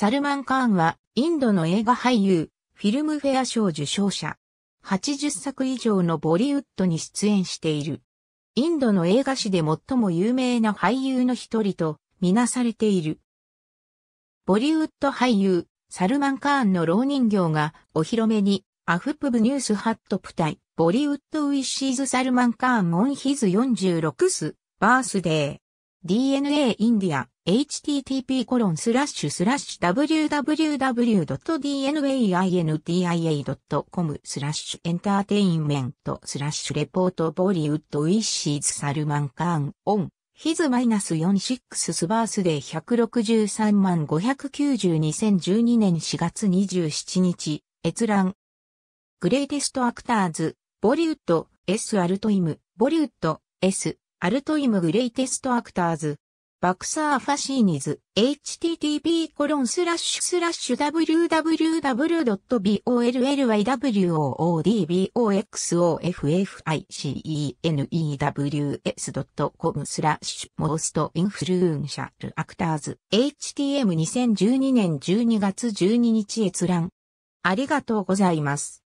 サルマン・カーンは、インドの映画俳優、フィルムフェア賞受賞者。80作以上のボリウッドに出演している。インドの映画史で最も有名な俳優の一人と、みなされている。ボリウッド俳優、サルマン・カーンの老人形が、お披露目に、アフプブニュースハットプタイ、ボリウッドウィッシーズ・サルマン・カーン・モンヒズ46ス、バースデー。DNA インディア http://www.dnaindia.com スラッシュエンターテインメントスラッシュレポートボリウッドウィッシーズサルマンカーンオンヒズマイナス46スバースデー163 5902012年4月27日閲覧グレイテストアクターズボリウッド S アルトイムボリウッド S アルトイムグレイテストアクターズ、バクサーファシーニズ、http コロンスラッシュスラッシュ www.bollywoodboxofficenews.com スラッシュモーストインフルーンシャルアクターズ htm2012 年12月12日閲覧。ありがとうございます。